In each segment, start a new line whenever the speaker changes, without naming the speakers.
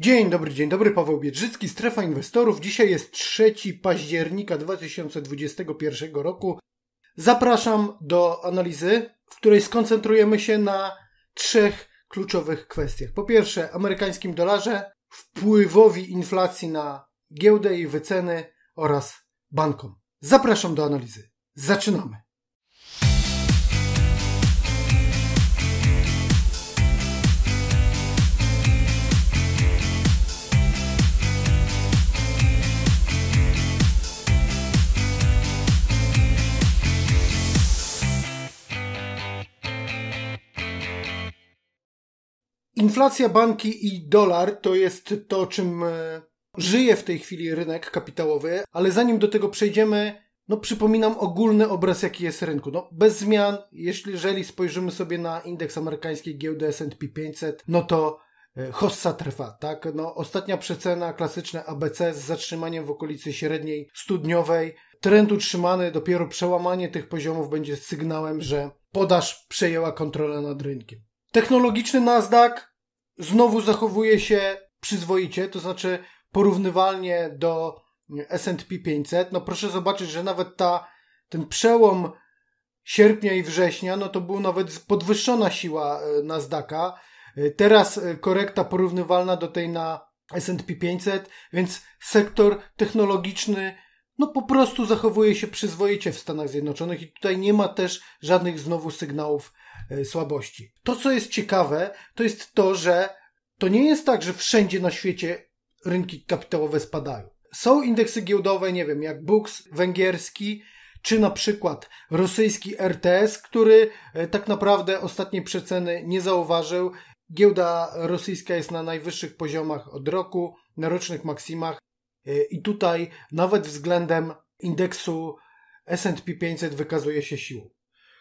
Dzień dobry, dzień dobry, Paweł Biedrzycki, Strefa Inwestorów. Dzisiaj jest 3 października 2021 roku. Zapraszam do analizy, w której skoncentrujemy się na trzech kluczowych kwestiach. Po pierwsze, amerykańskim dolarze, wpływowi inflacji na giełdę i wyceny oraz bankom. Zapraszam do analizy. Zaczynamy. Inflacja banki i dolar to jest to, czym e, żyje w tej chwili rynek kapitałowy, ale zanim do tego przejdziemy, no przypominam ogólny obraz, jaki jest rynku. No bez zmian, jeśli jeżeli spojrzymy sobie na indeks amerykańskiej giełdy S&P 500, no to e, hossa trwa, tak? No ostatnia przecena, klasyczne ABC z zatrzymaniem w okolicy średniej studniowej. Trend utrzymany, dopiero przełamanie tych poziomów będzie sygnałem, że podaż przejęła kontrolę nad rynkiem. Technologiczny Nasdaq znowu zachowuje się przyzwoicie, to znaczy porównywalnie do S&P 500. No proszę zobaczyć, że nawet ta, ten przełom sierpnia i września, no to była nawet podwyższona siła e, Nasdaqa. E, teraz e, korekta porównywalna do tej na S&P 500, więc sektor technologiczny no po prostu zachowuje się przyzwoicie w Stanach Zjednoczonych i tutaj nie ma też żadnych znowu sygnałów E, słabości. To, co jest ciekawe, to jest to, że to nie jest tak, że wszędzie na świecie rynki kapitałowe spadają. Są indeksy giełdowe, nie wiem, jak BUX węgierski, czy na przykład rosyjski RTS, który e, tak naprawdę ostatniej przeceny nie zauważył. Giełda rosyjska jest na najwyższych poziomach od roku, na rocznych maksimach e, i tutaj nawet względem indeksu S&P 500 wykazuje się siłą.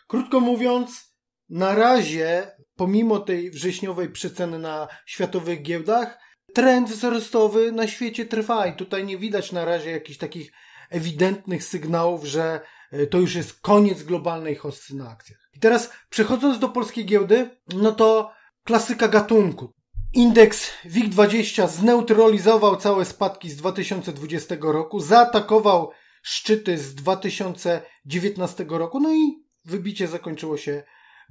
Krótko mówiąc, na razie, pomimo tej wrześniowej przeceny na światowych giełdach, trend wzrostowy na świecie trwa i tutaj nie widać na razie jakichś takich ewidentnych sygnałów, że e, to już jest koniec globalnej hossy na akcjach. I teraz przechodząc do polskiej giełdy, no to klasyka gatunku. Indeks WIG20 zneutralizował całe spadki z 2020 roku, zaatakował szczyty z 2019 roku, no i wybicie zakończyło się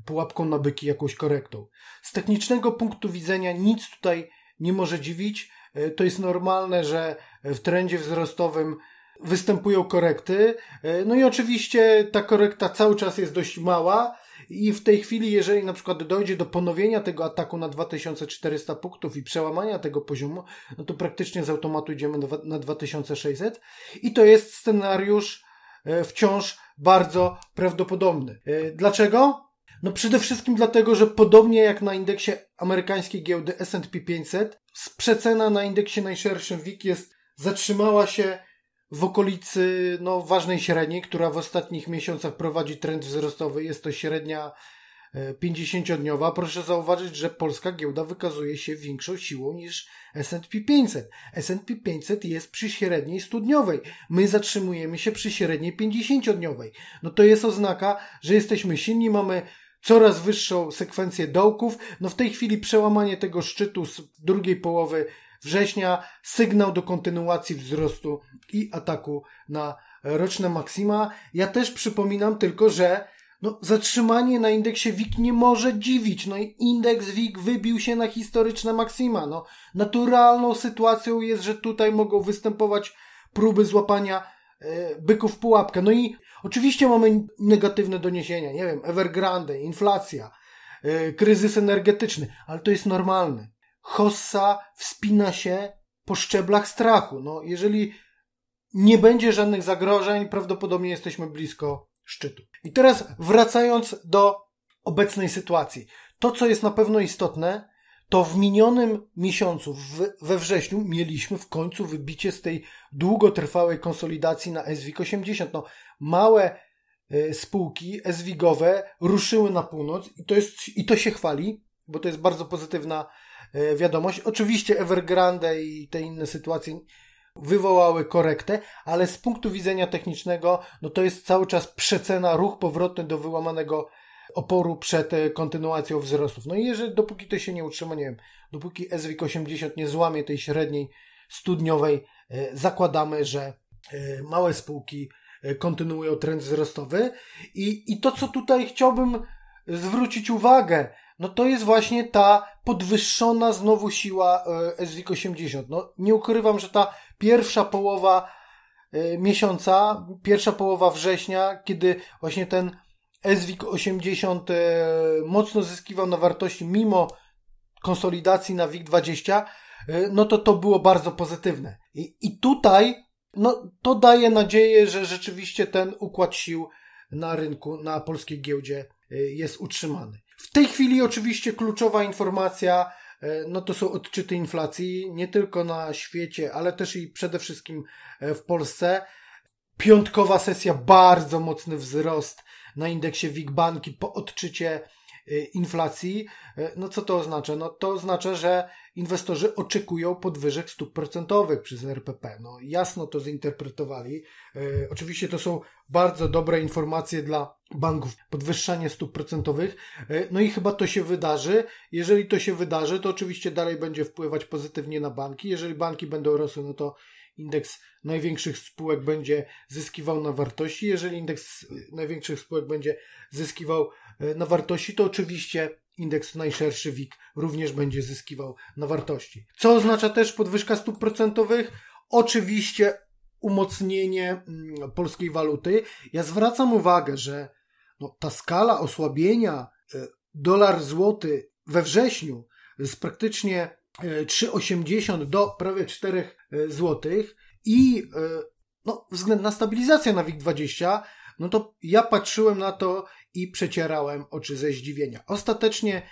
pułapką na byki, jakąś korektą. Z technicznego punktu widzenia nic tutaj nie może dziwić. E, to jest normalne, że w trendzie wzrostowym występują korekty. E, no i oczywiście ta korekta cały czas jest dość mała. I w tej chwili, jeżeli na przykład dojdzie do ponowienia tego ataku na 2400 punktów i przełamania tego poziomu, no to praktycznie z automatu idziemy na 2600. I to jest scenariusz e, wciąż bardzo prawdopodobny. Dlaczego? No przede wszystkim dlatego, że podobnie jak na indeksie amerykańskiej giełdy S&P 500, przecena na indeksie najszerszym WIG jest, zatrzymała się w okolicy no, ważnej średniej, która w ostatnich miesiącach prowadzi trend wzrostowy. Jest to średnia 50-dniowa. E, Proszę zauważyć, że polska giełda wykazuje się większą siłą niż S&P 500. S&P 500 jest przy średniej 100-dniowej. My zatrzymujemy się przy średniej 50-dniowej. No to jest oznaka, że jesteśmy silni, mamy coraz wyższą sekwencję dołków. No w tej chwili przełamanie tego szczytu z drugiej połowy września, sygnał do kontynuacji wzrostu i ataku na roczne maksima. Ja też przypominam tylko, że no, zatrzymanie na indeksie WIG nie może dziwić. No i indeks WIG wybił się na historyczne maksima. No, naturalną sytuacją jest, że tutaj mogą występować próby złapania e, byków w pułapkę. No i Oczywiście mamy negatywne doniesienia, nie wiem, Evergrande, inflacja, yy, kryzys energetyczny, ale to jest normalne. Hossa wspina się po szczeblach strachu. No, jeżeli nie będzie żadnych zagrożeń, prawdopodobnie jesteśmy blisko szczytu. I teraz wracając do obecnej sytuacji. To, co jest na pewno istotne, to w minionym miesiącu, w, we wrześniu, mieliśmy w końcu wybicie z tej długotrwałej konsolidacji na SWIK 80. No, małe e, spółki SWIGowe ruszyły na północ i to, jest, i to się chwali, bo to jest bardzo pozytywna e, wiadomość. Oczywiście Evergrande i te inne sytuacje wywołały korektę, ale z punktu widzenia technicznego, no to jest cały czas przecena, ruch powrotny do wyłamanego oporu przed e, kontynuacją wzrostów. No i jeżeli dopóki to się nie utrzyma, nie wiem, dopóki SWIG 80 nie złamie tej średniej studniowej, zakładamy, że małe spółki E, kontynuują trend wzrostowy. I, i to, co tutaj chciałbym zwrócić uwagę, no to jest właśnie ta podwyższona znowu siła e, SWIG 80. No, nie ukrywam, że ta pierwsza połowa e, miesiąca, pierwsza połowa września, kiedy właśnie ten SWIG 80 mocno zyskiwał na wartości mimo konsolidacji na WIG 20, no to to było bardzo pozytywne. I, i tutaj no, to daje nadzieję, że rzeczywiście ten układ sił na rynku, na polskiej giełdzie e, jest utrzymany. W tej chwili oczywiście kluczowa informacja, e, no to są odczyty inflacji nie tylko na świecie, ale też i przede wszystkim e, w Polsce. Piątkowa sesja, bardzo mocny wzrost na indeksie WIG Banki po odczycie Y, inflacji. Y, no co to oznacza? No to oznacza, że inwestorzy oczekują podwyżek stóp procentowych przez RPP. No jasno to zinterpretowali. Y, oczywiście to są bardzo dobre informacje dla banków, podwyższanie stóp procentowych. No i chyba to się wydarzy. Jeżeli to się wydarzy, to oczywiście dalej będzie wpływać pozytywnie na banki. Jeżeli banki będą rosły, no to indeks największych spółek będzie zyskiwał na wartości. Jeżeli indeks największych spółek będzie zyskiwał e, na wartości, to oczywiście indeks najszerszy WIG również będzie zyskiwał na wartości. Co oznacza też podwyżka stóp procentowych? Oczywiście umocnienie mm, polskiej waluty. Ja zwracam uwagę, że no, ta skala osłabienia e, dolar złoty we wrześniu z praktycznie 3,80 e, do prawie 4 e, zł i e, no, względna stabilizacja na WIG20, no to ja patrzyłem na to i przecierałem oczy ze zdziwienia. Ostatecznie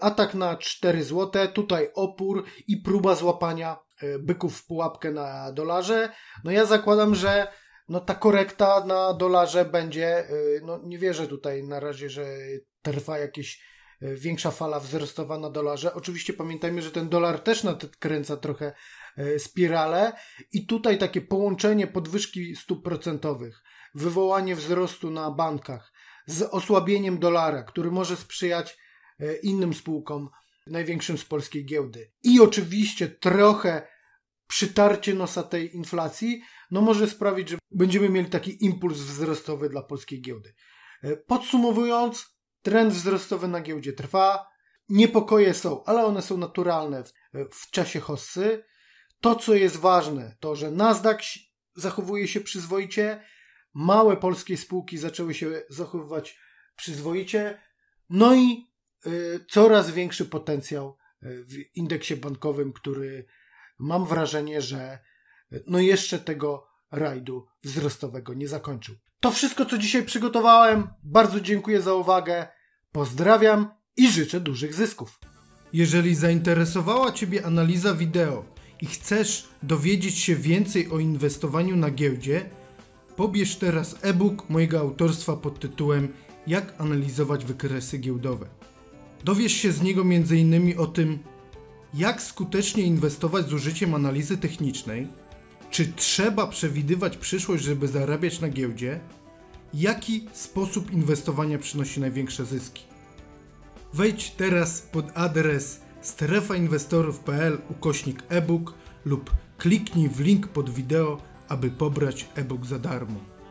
atak na 4 zł, tutaj opór i próba złapania byków w pułapkę na dolarze. No ja zakładam, że no ta korekta na dolarze będzie, no nie wierzę tutaj na razie, że trwa jakieś E, większa fala wzrostowa na dolarze. Oczywiście pamiętajmy, że ten dolar też nadkręca trochę e, spirale i tutaj takie połączenie podwyżki stóp procentowych, wywołanie wzrostu na bankach z osłabieniem dolara, który może sprzyjać e, innym spółkom, największym z polskiej giełdy. I oczywiście trochę przytarcie nosa tej inflacji, no może sprawić, że będziemy mieli taki impuls wzrostowy dla polskiej giełdy. Podsumowując, Trend wzrostowy na giełdzie trwa. Niepokoje są, ale one są naturalne w, w czasie hossy. To, co jest ważne, to że Nasdaq zachowuje się przyzwoicie, małe polskie spółki zaczęły się zachowywać przyzwoicie, no i y, coraz większy potencjał y, w indeksie bankowym, który mam wrażenie, że y, no jeszcze tego rajdu wzrostowego nie zakończył. To wszystko, co dzisiaj przygotowałem. Bardzo dziękuję za uwagę. Pozdrawiam i życzę dużych zysków. Jeżeli zainteresowała Ciebie analiza wideo i chcesz dowiedzieć się więcej o inwestowaniu na giełdzie, pobierz teraz e-book mojego autorstwa pod tytułem Jak analizować wykresy giełdowe. Dowiesz się z niego m.in. o tym, jak skutecznie inwestować z użyciem analizy technicznej, czy trzeba przewidywać przyszłość, żeby zarabiać na giełdzie, jaki sposób inwestowania przynosi największe zyski. Wejdź teraz pod adres strefainwestorów.pl ukośnik e lub kliknij w link pod wideo, aby pobrać e-book za darmo.